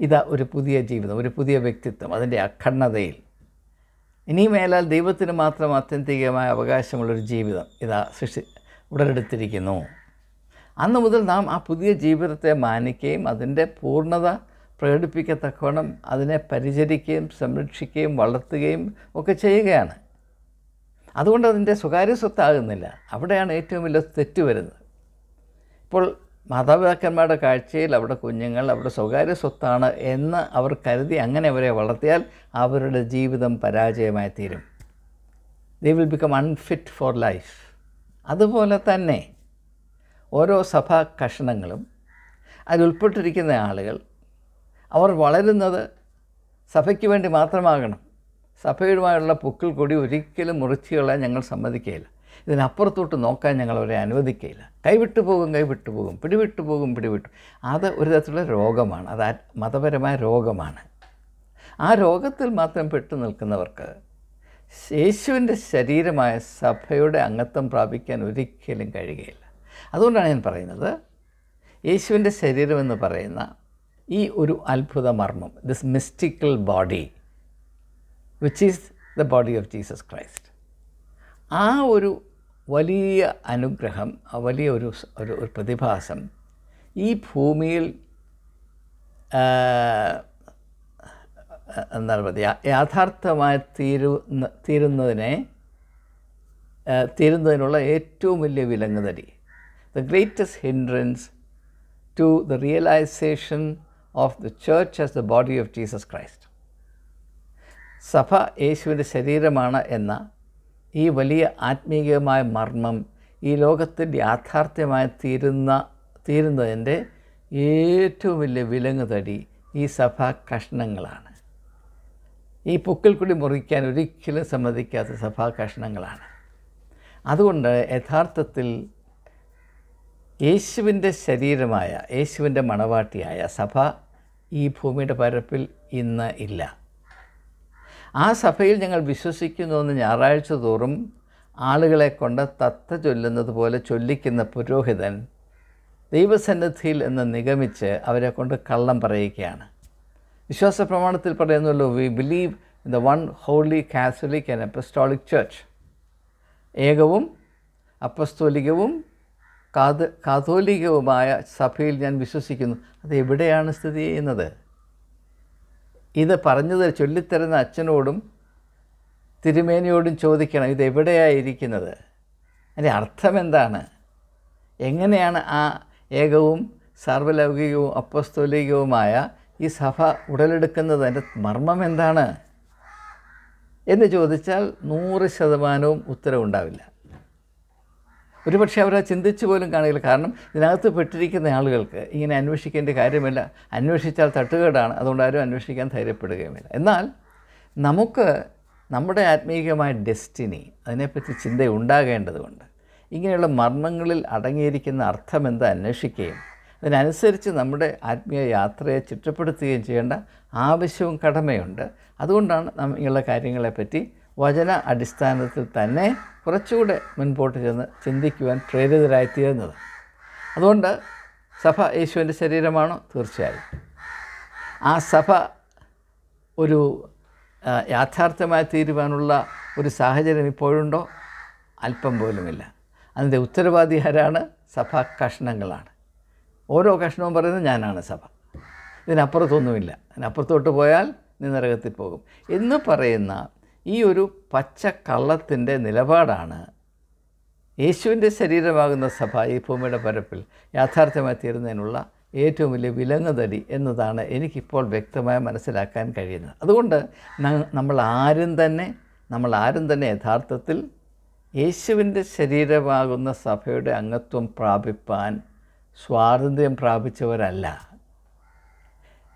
Speaker 1: ഇതാ ഒരു പുതിയ ജീവിതം ഒരു പുതിയ വ്യക്തിത്വം അതിൻ്റെ അഖണ്ഡതയിൽ ഇനിയും മേലാൽ ദൈവത്തിന് മാത്രം ആത്യന്തികമായ അവകാശമുള്ളൊരു ജീവിതം ഇതാ സൃഷ്ടി ഉടലെടുത്തിരിക്കുന്നു അന്ന് മുതൽ നാം ആ പുതിയ ജീവിതത്തെ മാനിക്കുകയും അതിൻ്റെ പൂർണ്ണത പ്രകടിപ്പിക്കത്തക്കവണ്ണം അതിനെ പരിചരിക്കുകയും സംരക്ഷിക്കുകയും വളർത്തുകയും ഒക്കെ ചെയ്യുകയാണ് അതുകൊണ്ട് അതിൻ്റെ സ്വകാര്യ സ്വത്താകുന്നില്ല അവിടെയാണ് ഏറ്റവും വലിയ തെറ്റ് വരുന്നത് ഇപ്പോൾ മാതാപിതാക്കന്മാരുടെ കാഴ്ചയിൽ അവിടെ കുഞ്ഞുങ്ങൾ അവിടെ സ്വകാര്യ സ്വത്താണ് എന്ന് അവർ കരുതി അങ്ങനെ അവരെ വളർത്തിയാൽ അവരുടെ ജീവിതം പരാജയമായി തീരും they will become unfit for life അതുപോലെ തന്നെ ഓരോ സഭാ കഷണങ്ങളും അതിലുൾപ്പെട്ടിരിക്കുന്ന ആളുകൾ അവർ വളരുന്നത് സഭയ്ക്ക് വേണ്ടി മാത്രമാകണം സഭയുമായുള്ള പൂക്കൾ കൂടി ഒരിക്കലും മുറിച്ചുകളാൻ ഞങ്ങൾ സമ്മതിക്കുകയില്ല ഇതിനപ്പുറത്തോട്ട് നോക്കാൻ ഞങ്ങൾ അവരെ അനുവദിക്കുകയില്ല കൈവിട്ടു പോകും കൈവിട്ടു പോകും പിടിവിട്ടു പോകും പിടിവിട്ടു അത് ഒരു തരത്തിലുള്ള രോഗമാണ് അത് മതപരമായ രോഗമാണ് ആ രോഗത്തിൽ മാത്രം പെട്ടു നിൽക്കുന്നവർക്ക് യേശുവിൻ്റെ ശരീരമായ സഭയുടെ അംഗത്വം പ്രാപിക്കാൻ ഒരിക്കലും കഴിയുകയില്ല അതുകൊണ്ടാണ് ഞാൻ പറയുന്നത് യേശുവിൻ്റെ ശരീരമെന്ന് പറയുന്ന ഈ ഒരു അത്ഭുത മർമ്മം this mystical body which is the body of Jesus Christ ആ ഒരു വലിയ അനുഗ്രഹം വലിയ ഒരു ഒരു പ്രതിഭാസം ഈ ഭൂമിയിൽ എന്നാൽ മതി യാഥാർത്ഥമായി തീരു തീരുന്നതിനെ തീരുന്നതിനുള്ള ഏറ്റവും വലിയ വിലങ്ങുതടി the greatest hindrance to the realisation of the church as the body of Jesus Christ സഭ യേശുവിൻ്റെ ശരീരമാണ് എന്ന ഈ വലിയ ആത്മീയമായ മർമ്മം ഈ ലോകത്തിൻ്റെ യാഥാർത്ഥ്യമായി തീരുന്ന തീരുന്നതിൻ്റെ ഏറ്റവും വലിയ വിലങ്ങുതടി ഈ സഭാ കഷ്ണങ്ങളാണ് ഈ പൊക്കിൽക്കുടി മുറിക്കാൻ ഒരിക്കലും സമ്മതിക്കാത്ത കഷ്ണങ്ങളാണ് അതുകൊണ്ട് യഥാർത്ഥത്തിൽ യേശുവിൻ്റെ ശരീരമായ യേശുവിൻ്റെ മണവാട്ടിയായ സഭ ഈ ഭൂമിയുടെ പരപ്പിൽ ഇന്ന് ഇല്ല ആ സഭയിൽ ഞങ്ങൾ വിശ്വസിക്കുന്നു എന്ന് ഞായറാഴ്ച തോറും ആളുകളെ കൊണ്ട് തത്ത ചൊല്ലുന്നത് പോലെ ചൊല്ലിക്കുന്ന പുരോഹിതൻ ദൈവസന്നിധിയിൽ എന്ന് നിഗമിച്ച് അവരെ കൊണ്ട് കള്ളം പറയിക്കുകയാണ് വിശ്വാസ പ്രമാണത്തിൽ പറയുന്നുള്ളൂ we believe in the one holy catholic and apostolic church ഏകവും അപ്പസ്തോലികവും കാത് കാതോലികവുമായ സഭയിൽ ഞാൻ വിശ്വസിക്കുന്നു അത് എവിടെയാണ് സ്ഥിതി ചെയ്യുന്നത് ഇത് പറഞ്ഞത് ചൊല്ലിത്തരുന്ന അച്ഛനോടും തിരുമേനിയോടും ചോദിക്കണം ഇത് എവിടെയായിരിക്കുന്നത് അതിൻ്റെ അർത്ഥം എന്താണ് എങ്ങനെയാണ് ആ ഏകവും സാർവലൗകികവും അപ്പസ്തോലികവുമായ ഈ സഭ ഉടലെടുക്കുന്നത് അതിൻ്റെ മർമ്മം എന്താണ് എന്ന് ചോദിച്ചാൽ നൂറ് ശതമാനവും ഉത്തരവുണ്ടാവില്ല ഒരുപക്ഷെ അവരെ ചിന്തിച്ചു പോലും കാണില്ല കാരണം ഇതിനകത്ത് പെട്ടിരിക്കുന്ന ആളുകൾക്ക് ഇങ്ങനെ അന്വേഷിക്കേണ്ട കാര്യമില്ല അന്വേഷിച്ചാൽ തട്ടുകേടാണ് അതുകൊണ്ട് ആരും അന്വേഷിക്കാൻ ധൈര്യപ്പെടുകയുമില്ല എന്നാൽ നമുക്ക് നമ്മുടെ ആത്മീയമായ ഡെസ്റ്റിനി അതിനെപ്പറ്റി ചിന്തയുണ്ടാകേണ്ടതുകൊണ്ട് ഇങ്ങനെയുള്ള മർമ്മങ്ങളിൽ അടങ്ങിയിരിക്കുന്ന അർത്ഥം എന്താ അന്വേഷിക്കുകയും അതിനനുസരിച്ച് നമ്മുടെ ആത്മീയ യാത്രയെ ചിട്ടപ്പെടുത്തുകയും ചെയ്യേണ്ട ആവശ്യവും കടമയുണ്ട് അതുകൊണ്ടാണ് നമ്മൾ ഇങ്ങനെയുള്ള കാര്യങ്ങളെപ്പറ്റി വചന അടിസ്ഥാനത്തിൽ തന്നെ കുറച്ചുകൂടെ മുൻപോട്ട് ചെന്ന് ചിന്തിക്കുവാൻ പ്രേരിതരായിത്തീരുന്നത് അതുകൊണ്ട് സഭ യേശുവിൻ്റെ ശരീരമാണോ തീർച്ചയായും ആ സഭ ഒരു യാഥാർത്ഥ്യമായി തീരുവാനുള്ള ഒരു സാഹചര്യം ഇപ്പോഴുണ്ടോ അല്പം പോലുമില്ല അതിൻ്റെ ഉത്തരവാദി ആരാണ് സഭാ കഷ്ണങ്ങളാണ് ഓരോ കഷ്ണവും പറയുന്നത് ഞാനാണ് സഭ ഇതിനപ്പുറത്തൊന്നുമില്ല അതിനപ്പുറത്തോട്ട് പോയാൽ നീ നരകത്തിൽ പോകും എന്ന് പറയുന്ന ഈ ഒരു പച്ച കള്ളത്തിൻ്റെ നിലപാടാണ് യേശുവിൻ്റെ ശരീരമാകുന്ന സഭ ഈ ഭൂമിയുടെ പരപ്പിൽ യാഥാർത്ഥ്യമായി തീരുന്നതിനുള്ള ഏറ്റവും വലിയ വിലങ്ങുതടി എന്നതാണ് എനിക്കിപ്പോൾ വ്യക്തമായി മനസ്സിലാക്കാൻ കഴിയുന്നത് അതുകൊണ്ട് നമ്മൾ ആരും തന്നെ നമ്മൾ ആരും തന്നെ യഥാർത്ഥത്തിൽ യേശുവിൻ്റെ ശരീരമാകുന്ന സഭയുടെ അംഗത്വം പ്രാപിപ്പാൻ സ്വാതന്ത്ര്യം പ്രാപിച്ചവരല്ല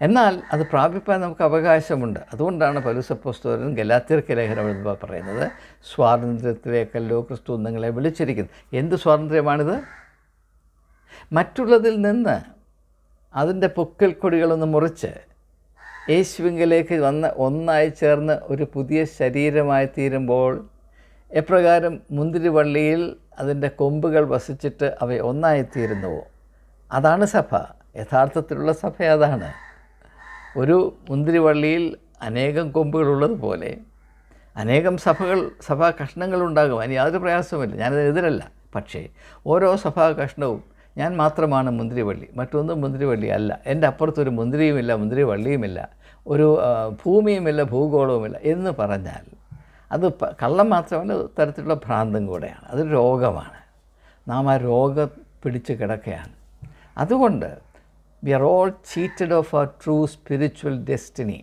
Speaker 1: എന്നാൽ അത് പ്രാപിപ്പാൻ നമുക്ക് അവകാശമുണ്ട് അതുകൊണ്ടാണ് പൗലുസപ്പോസ്തോരൻ ഗലാത്തിർക്ക് ലേഖനം എഴുതുമ്പോൾ പറയുന്നത് സ്വാതന്ത്ര്യത്തിലേക്കല്ലോ ക്രിസ്തു നിങ്ങളെ വിളിച്ചിരിക്കുന്നത് എന്ത് സ്വാതന്ത്ര്യമാണിത് മറ്റുള്ളതിൽ നിന്ന് അതിൻ്റെ പൊക്കൽ കൊടികളൊന്ന് മുറിച്ച് യേശുവിങ്കിലേക്ക് വന്ന് ഒന്നായി ചേർന്ന് ഒരു പുതിയ ശരീരമായി തീരുമ്പോൾ എപ്രകാരം മുന്തിരിവള്ളിയിൽ അതിൻ്റെ കൊമ്പുകൾ വസിച്ചിട്ട് അവ ഒന്നായിത്തീരുന്നുവോ അതാണ് സഭ യഥാർത്ഥത്തിലുള്ള സഭ അതാണ് ഒരു മുന്തിരിവള്ളിയിൽ അനേകം കൊമ്പുകളുള്ളതുപോലെ അനേകം സഭകൾ സഭാ കഷ്ണങ്ങൾ ഉണ്ടാകും അതിന് യാതൊരു പ്രയാസവുമില്ല ഞാനതിനെതിരല്ല പക്ഷേ ഓരോ സഭാ കഷ്ണവും ഞാൻ മാത്രമാണ് മുന്തിരിവള്ളി മറ്റൊന്നും മുന്തിരിവള്ളി അല്ല എൻ്റെ അപ്പുറത്തൊരു മുന്തിരിയുമില്ല മുന്തിരിവള്ളിയുമില്ല ഒരു ഭൂമിയുമില്ല ഭൂഗോളവുമില്ല എന്ന് പറഞ്ഞാൽ അത് കള്ളം മാത്രമല്ല തരത്തിലുള്ള ഭ്രാന്തം കൂടെയാണ് അതൊരു രോഗമാണ് നാം ആ രോഗം പിടിച്ച് കിടക്കുകയാണ് അതുകൊണ്ട് we are all cheated of our true spiritual destiny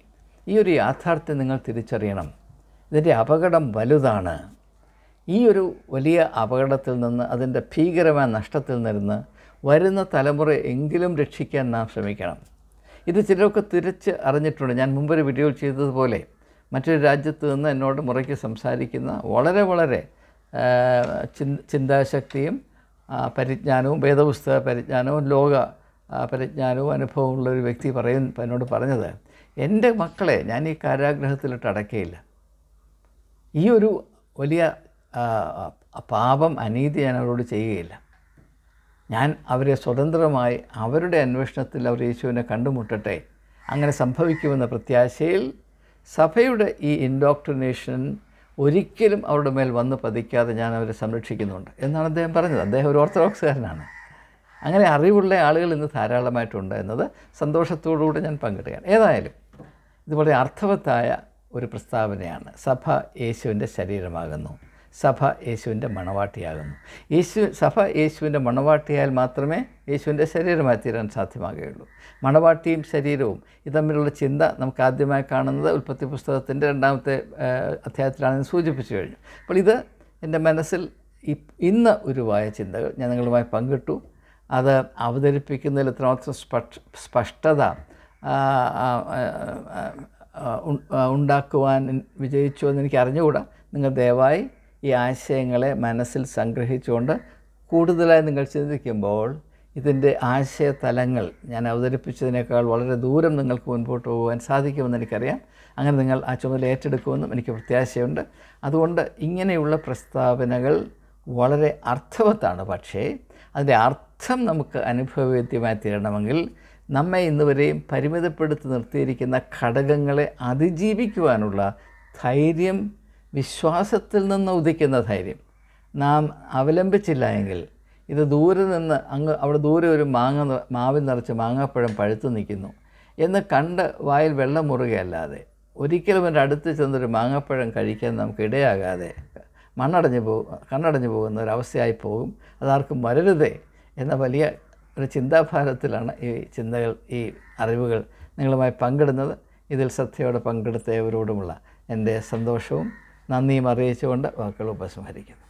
Speaker 1: ഈ ഒരു യാഥാർത്ഥ്യം നിങ്ങൾ തിരിച്ചറിയണം ഇതിൻ്റെ അപകടം വലുതാണ് ഈ ഒരു വലിയ അപകടത്തിൽ നിന്ന് അതിൻ്റെ ഭീകരമായ നഷ്ടത്തിൽ നിന്ന് വരുന്ന തലമുറ എങ്കിലും രക്ഷിക്കാൻ നാം ശ്രമിക്കണം ഇത് ചിലരൊക്കെ തിരിച്ച് അറിഞ്ഞിട്ടുണ്ട് ഞാൻ മുമ്പൊരു വീഡിയോ ചെയ്തതുപോലെ മറ്റൊരു രാജ്യത്ത് നിന്ന് എന്നോട് മുറയ്ക്ക് സംസാരിക്കുന്ന വളരെ വളരെ ചിന്താശക്തിയും പരിജ്ഞാനവും വേദപുസ്തക പരിജ്ഞാനവും ലോക പരിജ്ഞാനവും അനുഭവവും ഒരു വ്യക്തി പറയും എന്നോട് പറഞ്ഞത് എൻ്റെ മക്കളെ ഞാൻ ഈ കാരാഗ്രഹത്തിലിട്ട് അടക്കയില്ല ഈ ഒരു വലിയ പാപം അനീതി ഞാൻ അവരോട് ചെയ്യുകയില്ല ഞാൻ അവരെ സ്വതന്ത്രമായി അവരുടെ അന്വേഷണത്തിൽ അവർ യേശുവിനെ കണ്ടുമുട്ടട്ടെ അങ്ങനെ സംഭവിക്കുമെന്ന പ്രത്യാശയിൽ സഭയുടെ ഈ ഇൻഡോക്ട്രിനേഷൻ ഒരിക്കലും അവരുടെ മേൽ വന്ന് പതിക്കാതെ ഞാൻ അവരെ സംരക്ഷിക്കുന്നുണ്ട് എന്നാണ് അദ്ദേഹം പറഞ്ഞത് അദ്ദേഹം ഒരു ഓർത്തഡോക്സുകാരനാണ് അങ്ങനെ അറിവുള്ള ആളുകൾ ഇന്ന് ധാരാളമായിട്ടുണ്ട് എന്നത് സന്തോഷത്തോടുകൂടെ ഞാൻ പങ്കിടുകയാണ് ഏതായാലും ഇത് വളരെ അർത്ഥവത്തായ ഒരു പ്രസ്താവനയാണ് സഭ യേശുവിൻ്റെ ശരീരമാകുന്നു സഭ യേശുവിൻ്റെ മണവാട്ടിയാകുന്നു യേശു സഭ യേശുവിൻ്റെ മണവാട്ടിയാൽ മാത്രമേ യേശുവിൻ്റെ ശരീരമായി തീരാൻ സാധ്യമാകുകയുള്ളൂ മണവാട്ടിയും ശരീരവും ഇത് തമ്മിലുള്ള ചിന്ത നമുക്ക് ആദ്യമായി കാണുന്നത് ഉൽപ്പത്തി പുസ്തകത്തിൻ്റെ രണ്ടാമത്തെ അധ്യായത്തിലാണ് സൂചിപ്പിച്ചു കഴിഞ്ഞു അപ്പോൾ ഇത് എൻ്റെ മനസ്സിൽ ഇന്ന് ഉരുവായ ചിന്തകൾ ഞാൻ നിങ്ങളുമായി പങ്കിട്ടു അത് അവതരിപ്പിക്കുന്നതിൽ എത്രമാത്രം സ്പഷ്ടത ഉണ്ടാക്കുവാൻ വിജയിച്ചു എന്ന് എനിക്ക് അറിഞ്ഞുകൂടാ നിങ്ങൾ ദയവായി ഈ ആശയങ്ങളെ മനസ്സിൽ സംഗ്രഹിച്ചുകൊണ്ട് കൂടുതലായി നിങ്ങൾ ചിന്തിക്കുമ്പോൾ ഇതിൻ്റെ ആശയതലങ്ങൾ ഞാൻ അവതരിപ്പിച്ചതിനേക്കാൾ വളരെ ദൂരം നിങ്ങൾക്ക് മുൻപോട്ട് പോകാൻ സാധിക്കുമെന്ന് എനിക്കറിയാം അങ്ങനെ നിങ്ങൾ ആ ചുമതല ഏറ്റെടുക്കുമെന്നും എനിക്ക് പ്രത്യാശയുണ്ട് അതുകൊണ്ട് ഇങ്ങനെയുള്ള പ്രസ്താവനകൾ വളരെ അർത്ഥവത്താണ് പക്ഷേ അതിൻ്റെ അർത്ഥം നമുക്ക് അനുഭവവേദ്യമായി തീരണമെങ്കിൽ നമ്മെ ഇന്നുവരെയും പരിമിതപ്പെടുത്തി നിർത്തിയിരിക്കുന്ന ഘടകങ്ങളെ അതിജീവിക്കുവാനുള്ള ധൈര്യം വിശ്വാസത്തിൽ നിന്ന് ഉദിക്കുന്ന ധൈര്യം നാം അവലംബിച്ചില്ല എങ്കിൽ ഇത് ദൂരെ നിന്ന് അങ്ങ് അവിടെ ദൂരെ ഒരു മാങ്ങ മാവിൽ നിറച്ച് മാങ്ങാപ്പഴം പഴുത്തു നിൽക്കുന്നു എന്ന് കണ്ട് വായിൽ വെള്ളം മുറുകയല്ലാതെ ഒരിക്കലും എൻ്റെ അടുത്ത് ചെന്നൊരു മാങ്ങാപ്പഴം കഴിക്കാൻ നമുക്ക് ഇടയാകാതെ മണ്ണടഞ്ഞു പോകും കണ്ണടഞ്ഞു പോകുന്ന ഒരവസ്ഥയായി പോകും അതാർക്കും വരരുതേ എന്ന വലിയ ഒരു ചിന്താഭാരത്തിലാണ് ഈ ചിന്തകൾ ഈ അറിവുകൾ നിങ്ങളുമായി പങ്കിടുന്നത് ഇതിൽ ശ്രദ്ധയോടെ പങ്കെടുത്ത ഏവരോടുമുള്ള എൻ്റെ സന്തോഷവും നന്ദിയും അറിയിച്ചുകൊണ്ട് വാക്കുകൾ ഉപസംഹരിക്കുന്നു